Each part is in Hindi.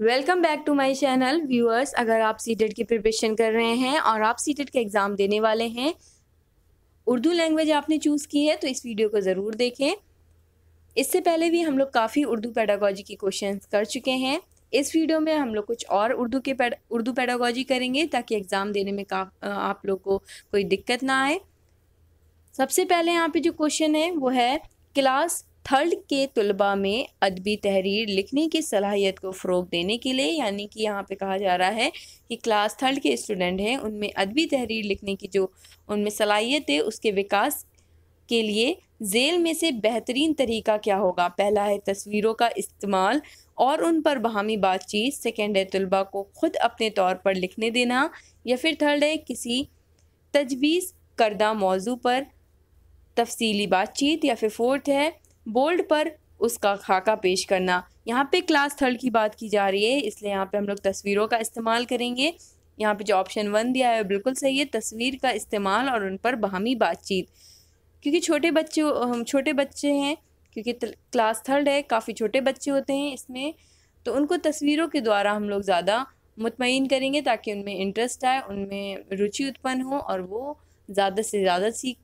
welcome back to my channel viewers अगर आप सी e की प्रिपरेशन कर रहे हैं और आप सी e के एग्ज़ाम देने वाले हैं उर्दू लैंग्वेज आपने चूज़ की है तो इस वीडियो को ज़रूर देखें इससे पहले भी हम लोग काफ़ी उर्दू पैडागोजी के क्वेश्चन कर चुके हैं इस वीडियो में हम लोग कुछ और उर्दू के पैड उर्दू पैडागोजी करेंगे ताकि एग्ज़ाम देने में का आप लोग को कोई दिक्कत ना आए सबसे पहले यहाँ पे जो क्वेश्चन है वो है क्लास थर्ड के तलबा में अदबी तहरीर लिखने की सलाहियत को फ़रोग देने के लिए यानी कि यहाँ पे कहा जा रहा है कि क्लास थर्ड के स्टूडेंट हैं उनमें अदबी तहरीर लिखने की जो उनमें सलाहियत है उसके विकास के लिए जेल में से बेहतरीन तरीका क्या होगा पहला है तस्वीरों का इस्तेमाल और उन पर बहामी बातचीत सेकेंड है तलबा को ख़ुद अपने तौर पर लिखने देना या फिर थर्ड है किसी तजवीज़ करदा मौजू पर तफसीली बातचीत या फिर फोर्थ है बोल्ड पर उसका खाका पेश करना यहाँ पे क्लास थर्ड की बात की जा रही है इसलिए यहाँ पे हम लोग तस्वीरों का इस्तेमाल करेंगे यहाँ पे जो ऑप्शन वन दिया है बिल्कुल सही है तस्वीर का इस्तेमाल और उन पर बाहमी बातचीत क्योंकि छोटे बच्चे हम छोटे बच्चे हैं क्योंकि क्लास थर्ड है काफ़ी छोटे बच्चे होते हैं इसमें तो उनको तस्वीरों के द्वारा हम लोग ज़्यादा मुतमिन करेंगे ताकि उनमें इंटरेस्ट आए उनमें रुचि उत्पन्न हो और वो ज़्यादा से ज़्यादा सीख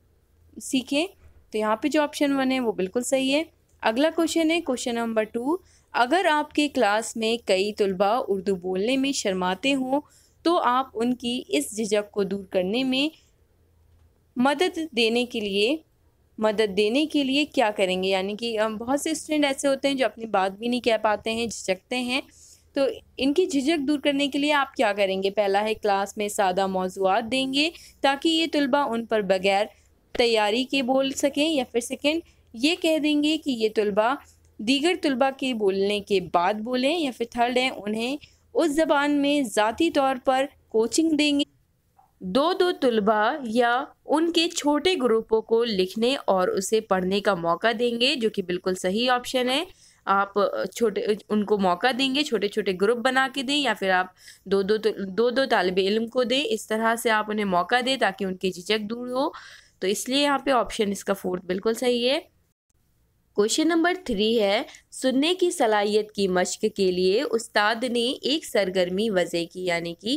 सीखें तो यहाँ पे जो ऑप्शन वन है वो बिल्कुल सही है अगला क्वेश्चन है क्वेश्चन नंबर टू अगर आपके क्लास में कई तलबा उर्दू बोलने में शर्माते हों तो आप उनकी इस झिझक को दूर करने में मदद देने के लिए मदद देने के लिए क्या करेंगे यानी कि बहुत से स्टूडेंट ऐसे होते हैं जो अपनी बात भी नहीं कह पाते हैं झिझकते हैं तो इनकी झिझक दूर करने के लिए आप क्या करेंगे पहला है क्लास में सादा मौजूद देंगे ताकि ये तलबा उन पर बगैर तैयारी के बोल सकें या फिर सेकेंड ये कह देंगे कि ये तलबा दीगर तलबा के बोलने के बाद बोलें या फिर थर्ड हैं उन्हें उस ज़बान में ज़ाती तौर पर कोचिंग देंगे दो दो तलबा या उनके छोटे ग्रुपों को लिखने और उसे पढ़ने का मौका देंगे जो कि बिल्कुल सही ऑप्शन है आप छोटे उनको मौका देंगे छोटे छोटे ग्रुप बना के दें या फिर आप दो दो दो दो तालब इलम को दें इस तरह से आप उन्हें मौका दें ताकि उनकी झिझक दूर हो तो इसलिए यहाँ पे ऑप्शन इसका फोर्थ बिल्कुल सही है क्वेश्चन नंबर थ्री है सुनने की सलाहियत की मश्क के लिए उस्ताद ने एक सरगर्मी वजह की यानी कि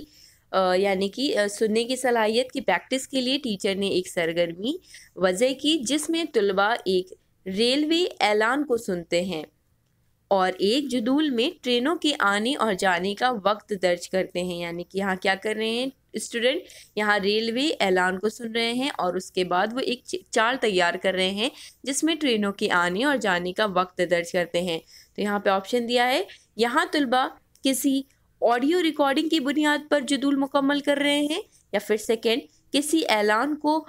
यानी कि सुनने की सलाहियत की प्रैक्टिस के लिए टीचर ने एक सरगर्मी वजह की जिसमें तलबा एक रेलवे ऐलान को सुनते हैं और एक जदूल में ट्रेनों के आने और जाने का वक्त दर्ज करते हैं यानी कि यहाँ क्या कर रहे हैं स्टूडेंट यहाँ रेलवे ऐलान को सुन रहे हैं और उसके बाद वो एक चाल तैयार कर रहे हैं जिसमें ट्रेनों के आने और जाने का वक्त दर्ज करते हैं तो यहाँ पे ऑप्शन दिया है यहाँ तलबा किसी ऑडियो रिकॉर्डिंग की बुनियाद पर जदूल मुकम्मल कर रहे हैं या फिर सेकेंड किसी ऐलान को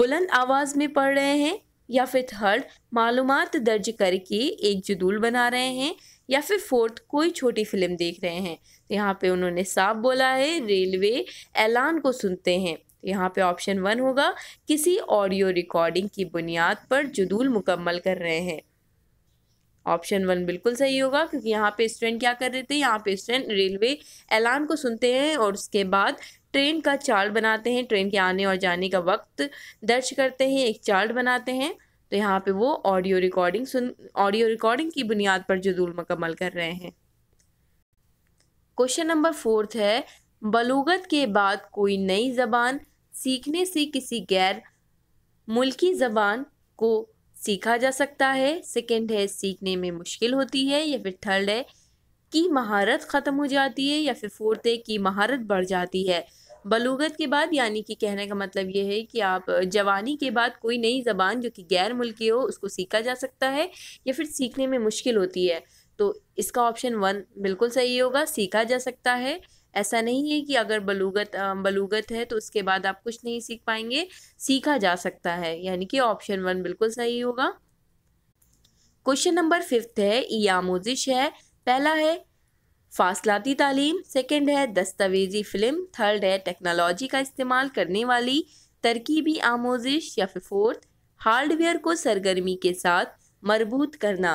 बुलंद आवाज़ में पढ़ रहे हैं या फिर थर्ड मालूम दर्ज करके एक जदूल बना रहे हैं या फिर फोर्थ कोई छोटी फिल्म देख रहे हैं यहाँ पे उन्होंने साफ बोला है रेलवे ऐलान को सुनते हैं यहाँ पे ऑप्शन वन होगा किसी ऑडियो रिकॉर्डिंग की बुनियाद पर जुदूल मुकम्मल कर रहे हैं ऑप्शन वन बिल्कुल सही होगा क्योंकि यहाँ पे स्टूडेंट क्या कर रहे थे यहाँ पे स्टूडेंट रेलवे ऐलान को सुनते हैं और उसके बाद ट्रेन का चार्ट बनाते हैं ट्रेन के आने और जाने का वक्त दर्ज करते हैं एक चार्ट बनाते हैं तो यहाँ पे वो ऑडियो रिकॉर्डिंग सुन ऑडियो रिकॉर्डिंग की बुनियाद पर जदूल मुकम्मल कर रहे हैं क्वेश्चन नंबर फोर्थ है बलूगत के बाद कोई नई ज़बान सीखने से किसी गैर मुल्की ज़बान को सीखा जा सकता है सेकंड है सीखने में मुश्किल होती है या फिर थर्ड है की महारत ख़त्म हो जाती है या फिर फोर्थ है की महारत बढ़ जाती है बलूगत के बाद यानी कि कहने का मतलब ये है कि आप जवानी के बाद कोई नई ज़बान जो कि गैर मुल्की हो उसको सीखा जा सकता है या फिर सीखने में मुश्किल होती है तो इसका ऑप्शन वन बिल्कुल सही होगा सीखा जा सकता है ऐसा नहीं है कि अगर बलूगत बलूगत है तो उसके बाद आप कुछ नहीं सीख पाएंगे सीखा जा सकता है यानी कि ऑप्शन वन बिल्कुल सही होगा क्वेश्चन नंबर फिफ्थ है ई आमोजिश है पहला है फासलाती तालीम सेकेंड है दस्तावेजी फ़िल्म थर्ड है टेक्नोलॉजी का इस्तेमाल करने वाली तरकीबी आमोजिश या फिर फोर्थ हार्डवेयर को सरगर्मी के साथ मरबूत करना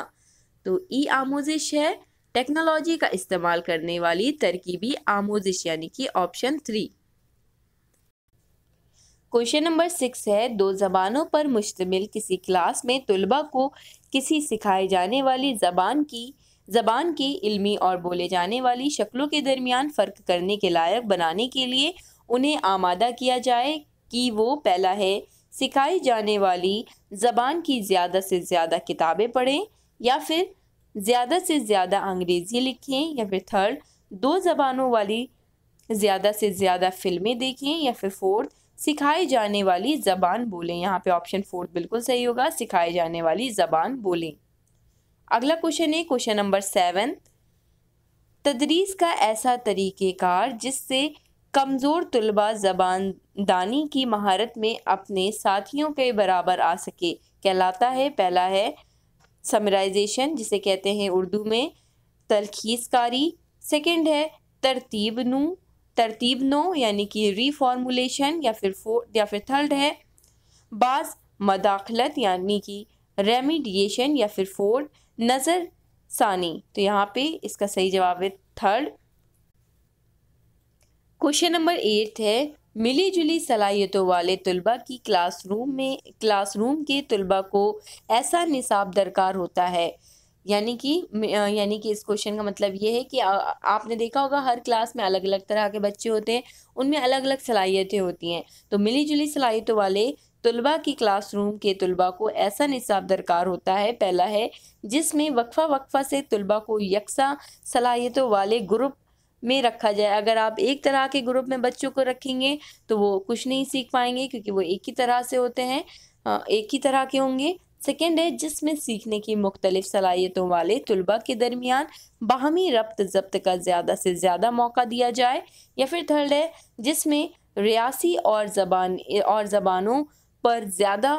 तो ई आमोजिश है टेक्नोलॉजी का इस्तेमाल करने वाली तरकीबी आमोजिश यानी कि option three question number six है दो ज़बानों पर मुश्तमिल किसी क्लास में तलबा को किसी सिखाए जाने वाली ज़बान की ज़बान की इल्मी और बोले जाने वाली शक्लों के दरमियान फ़र्क करने के लायक बनाने के लिए उन्हें आमादा किया जाए कि वो पहला है सिखाई जाने वाली ज़बान की ज़्यादा से ज़्यादा किताबें पढ़ें या फिर ज़्यादा से ज़्यादा अंग्रेज़ी लिखें या फिर थर्ड दो ज़बानों वाली ज़्यादा से ज़्यादा फिल्में देखें या फिर फोर्थ सिखाई जाने वाली ज़बान बोलें यहाँ पे ऑप्शन फोर्थ बिल्कुल सही होगा सिखाई जाने वाली ज़बान बोलें अगला क्वेश्चन है क्वेश्चन नंबर सेवन तदरीस का ऐसा तरीक़ेकार जिससे कमज़ोर तलबा जबान दानी की महारत में अपने साथियों के बराबर आ सके कहलाता है पहला है समराइजेशन जिसे कहते हैं उर्दू में तलखीसकारी सेकंड है तरतीब नू तरतीब नो यानी कि रीफॉर्मूलेशन या फिर फो या फिर थर्ड है बाज़ मदाखलत यानी कि रेमिडिएशन या फिर फोर्थ नज़र सानी तो यहाँ पे इसका सही जवाब है थर्ड क्वेश्चन नंबर एट है मिली जुली सलाहियतों वाले तलबा की क्लासरूम में क्लासरूम के तलबा को ऐसा निसाब दरकार होता है यानी कि यानी कि इस क्वेश्चन का मतलब ये है कि आ, आपने देखा होगा हर क्लास में अलग अलग तरह के बच्चे होते हैं उनमें अलग अलग सलाहियतें होती हैं तो मिली जुली सलाहियतों वाले तलबा की क्लासरूम के तलबा को ऐसा निसाब दरकार होता है पहला है जिसमें वक्फा वक्फा से तलबा को यकसा सलाहियतों वाले ग्रुप में रखा जाए अगर आप एक तरह के ग्रुप में बच्चों को रखेंगे तो वो कुछ नहीं सीख पाएंगे क्योंकि वो एक ही तरह से होते हैं एक ही तरह के होंगे सेकेंड है जिसमें सीखने की मुख्तलिफ सलाहियतों वाले तलबा के दरमियान बाहमी रब्त जब्त का ज़्यादा से ज़्यादा मौका दिया जाए या फिर थर्ड है जिसमें रियासी और जबान और ज़बानों पर ज़्यादा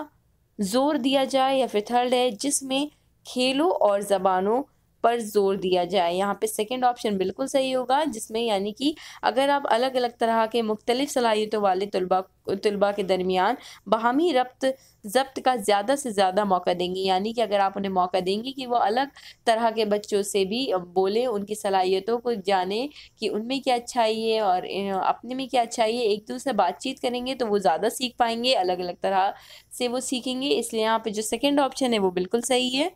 जोर दिया जाए या फिर थर्ड है जिसमें खेलों और ज़बानों पर जोर दिया जाए यहाँ पे सेकंड ऑप्शन बिल्कुल सही होगा जिसमें यानी कि अगर आप अलग अलग तरह के मुख्तलिफ सलाहियतों वाले तलबा तलबा के दरमियान बाहमी रब्त जब्त का ज़्यादा से ज़्यादा मौका देंगे यानी कि अगर आप उन्हें मौका देंगे कि वो अलग तरह के बच्चों से भी बोलें उनकी सलाहियतों को जाने कि उनमें क्या अच्छाई है और अपने में क्या अच्छाई है एक दूसरे बातचीत करेंगे तो वो ज़्यादा सीख पाएंगे अलग अलग तरह से वो सीखेंगे इसलिए यहाँ पे जो सेकेंड ऑप्शन है वो बिल्कुल सही है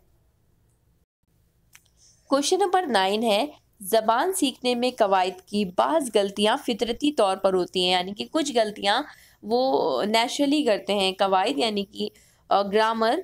क्वेश्चन नंबर नाइन है ज़बान सीखने में कवायद की बाज़ गलतियाँ फ़ितरती तौर पर होती हैं यानी कि कुछ गलतियाँ वो नेचुरली करते हैं कवायद यानी कि ग्रामर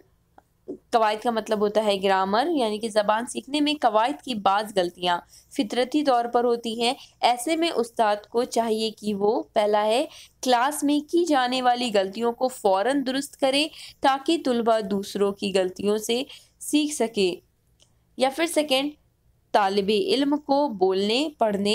कवायद का मतलब होता है ग्रामर यानी कि ज़बान सीखने में कवायद की बाज़ गलतियाँ फितरती तौर पर होती हैं ऐसे में उस्ताद को चाहिए कि वो पहला है क्लास में की जाने वाली गलतियों को फ़ौर दुरुस्त करे ताकि तलबा दूसरों की गलतियों से सीख सके या फिर सेकेंड तालब इल्म को बोलने पढ़ने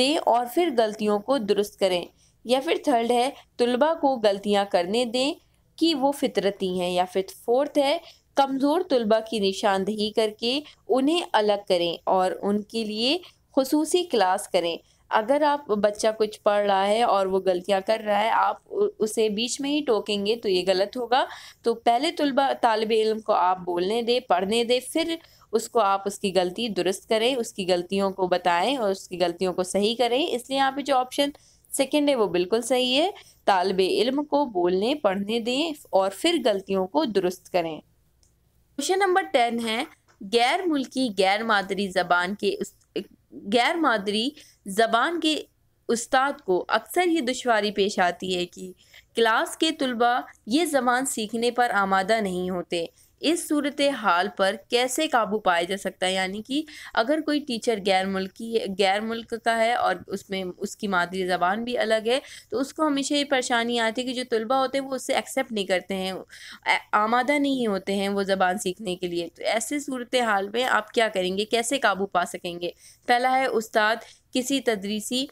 दे और फिर गलतियों को दुरुस्त करें या फिर थर्ड है तलबा को गलतियां करने दें कि वो फितरती हैं या फिर फोर्थ है कमज़ोर तलबा की निशानदही करके उन्हें अलग करें और उनके लिए खसूसी क्लास करें अगर आप बच्चा कुछ पढ़ रहा है और वो गलतियाँ कर रहा है आप उसे बीच में ही टोकेंगे तो ये गलत होगा तो पहले तलबा तालब इलम को आप बोलने दें पढ़ने दें फिर उसको आप उसकी गलती दुरुस्त करें उसकी गलतियों को बताएं और उसकी गलतियों को सही करें इसलिए यहाँ पे जो ऑप्शन सेकेंड है वो बिल्कुल सही है तालब इल्म को बोलने पढ़ने दें और फिर गलतियों को दुरुस्त करें क्वेश्चन नंबर टेन है गैर मुल्की गैर मादरी जबान के उस गैर मादरी ज़बान के उस्ताद को अक्सर ये दुशारी पेश आती है कि क्लास के तलबा ये ज़बान सीखने पर आमादा नहीं होते इस सूरत हाल पर कैसे काबू पाया जा सकता है यानी कि अगर कोई टीचर गैर मुल्की गैर मुल्क का है और उसमें उसकी मादरी ज़बान भी अलग है तो उसको हमेशा ये परेशानी आती है कि जो तलबा होते हैं वो उससे एक्सेप्ट नहीं करते हैं आमादा नहीं होते हैं वो ज़बान सीखने के लिए तो ऐसे सूरत हाल में आप क्या करेंगे कैसे काबू पा सकेंगे पहला है उस्ताद किसी तदरीसी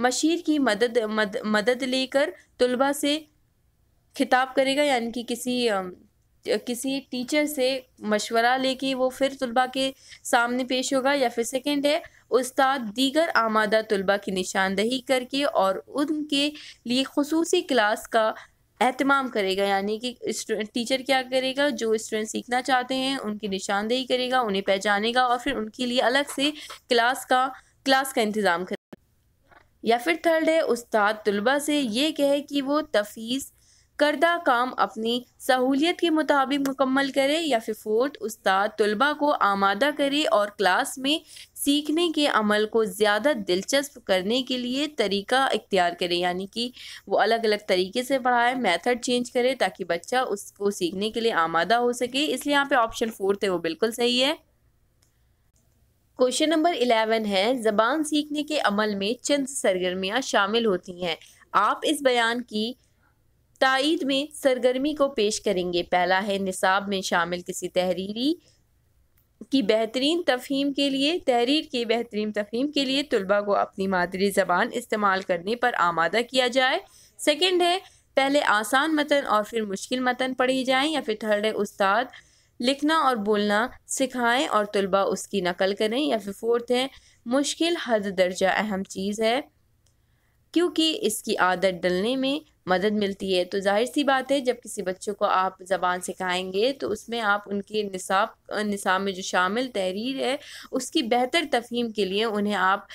मशीर की मदद मद, मदद लेकर तलबा से खिताब करेगा यानी कि किसी किसी टीचर से मशवरा लेके वो फिर तलबा के सामने पेश होगा या फिर सेकेंड है उस्ताद दीगर आमादा तलबा की निशानदही करके और उनके लिए खसूस क्लास का अहतमाम करेगा यानी कि टीचर क्या करेगा जो स्टूडेंट सीखना चाहते हैं उनकी निशानदेही करेगा उन्हें पहचानेगा और फिर उनके लिए अलग से क्लास का क्लास का इंतज़ाम करेगा या फिर थर्ड है उस्ताद तलबा से ये कहे कि वो तफीज़ करदा काम अपनी सहूलियत के मुताबिक मुकम्मल करे या फिर फोर्थ उस्ताद तलबा को आमादा करे और क्लास में सीखने के अमल को ज़्यादा दिलचस्प करने के लिए तरीका इख्तियार करे यानी कि वो अलग अलग तरीके से पढ़ाए मेथड चेंज करे ताकि बच्चा उसको सीखने के लिए आमादा हो सके इसलिए यहाँ पे ऑप्शन फोर्थ है वो बिल्कुल सही है क्वेश्चन नंबर इलेवन है ज़बान सीखने के अमल में चंद सरगर्मियाँ शामिल होती हैं आप इस बयान की तइद में सरगर्मी को पेश करेंगे पहला है निसाब में शामिल किसी तहरीरी की बेहतरीन तफहीम के लिए तहरीर की बेहतरीन तफहीम के लिए तलबा को अपनी मादरी ज़बान इस्तेमाल करने पर आमादा किया जाए सेकेंड है पहले आसान मतन और फिर मुश्किल मतन पढ़ी जाएँ या फिर थर्ड है उस्ताद लिखना और बोलना सिखाएं और तलबा उसकी नकल करें या फिर फोर्थ है मुश्किल हद दर्जा अहम चीज़ है क्योंकि इसकी आदत डलने में मदद मिलती है तो जाहिर सी बात है जब किसी बच्चों को आप ज़बान सिखाएंगे तो उसमें आप उनके निसाब निसाब में जो शामिल तहरीर है उसकी बेहतर तफहीम के लिए उन्हें आप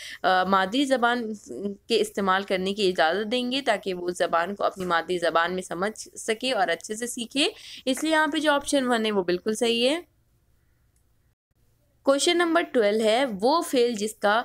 मादरी ज़बान के इस्तेमाल करने की इजाज़त देंगे ताकि वो ज़बान को अपनी मादरी ज़बान में समझ सके और अच्छे से सीखे इसलिए यहाँ पर जो ऑप्शन वन है वो बिल्कुल सही है क्वेश्चन नंबर ट्वेल्व है वो फेल जिसका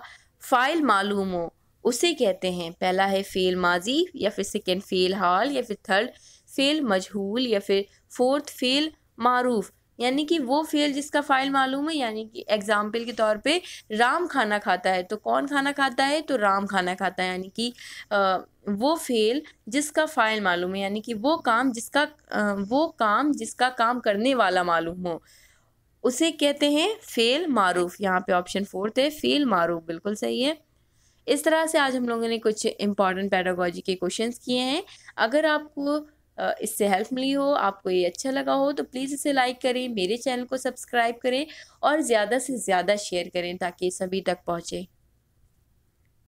फाइल मालूम हो उसे कहते हैं पहला है फ़ेल माजी या फिर सेकेंड फ़ेल हाल या फिर थर्ड फ़ेल मजहूल या फिर फोर्थ फ़ेल मारूफ यानी कि वो फेल जिसका फ़ाइल मालूम है यानी कि एग्ज़ाम्पल के तौर पे राम खाना खाता है तो कौन खाना खाता है तो राम खाना खाता है यानी कि वो फेल जिसका फ़ाइल मालूम है यानी कि वो काम जिसका आ, वो काम जिसका काम करने वाला मालूम हो उसे कहते हैं फ़ेल मारूफ यहाँ पे ऑप्शन फोर्थ है फ़ेल मारूफ बिल्कुल सही है इस तरह से आज हम लोगों ने कुछ इंपॉर्टेंट पैडागोजी के क्वेश्चन किए हैं अगर आपको इससे हेल्प मिली हो आपको ये अच्छा लगा हो तो प्लीज़ इसे लाइक करें मेरे चैनल को सब्सक्राइब करें और ज़्यादा से ज़्यादा शेयर करें ताकि सभी तक पहुँचें